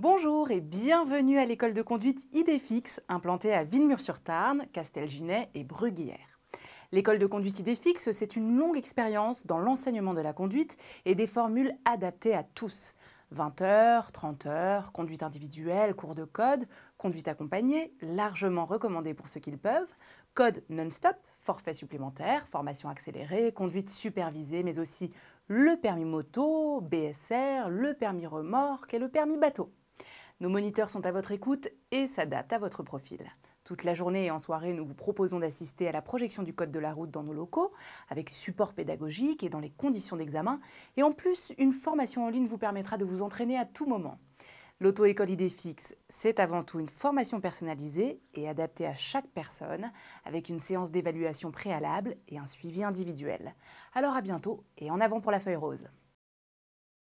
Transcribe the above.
Bonjour et bienvenue à l'école de conduite IDFix implantée à Villemur-sur-Tarn, Castelginet et Bruguière. L'école de conduite IDFix, c'est une longue expérience dans l'enseignement de la conduite et des formules adaptées à tous. 20 heures, 30 heures, conduite individuelle, cours de code, conduite accompagnée, largement recommandée pour ceux qui le peuvent, code non-stop, forfait supplémentaire, formation accélérée, conduite supervisée, mais aussi le permis moto, BSR, le permis remorque et le permis bateau. Nos moniteurs sont à votre écoute et s'adaptent à votre profil. Toute la journée et en soirée, nous vous proposons d'assister à la projection du code de la route dans nos locaux, avec support pédagogique et dans les conditions d'examen. Et en plus, une formation en ligne vous permettra de vous entraîner à tout moment. L'auto-école fixe, c'est avant tout une formation personnalisée et adaptée à chaque personne, avec une séance d'évaluation préalable et un suivi individuel. Alors à bientôt et en avant pour la feuille rose.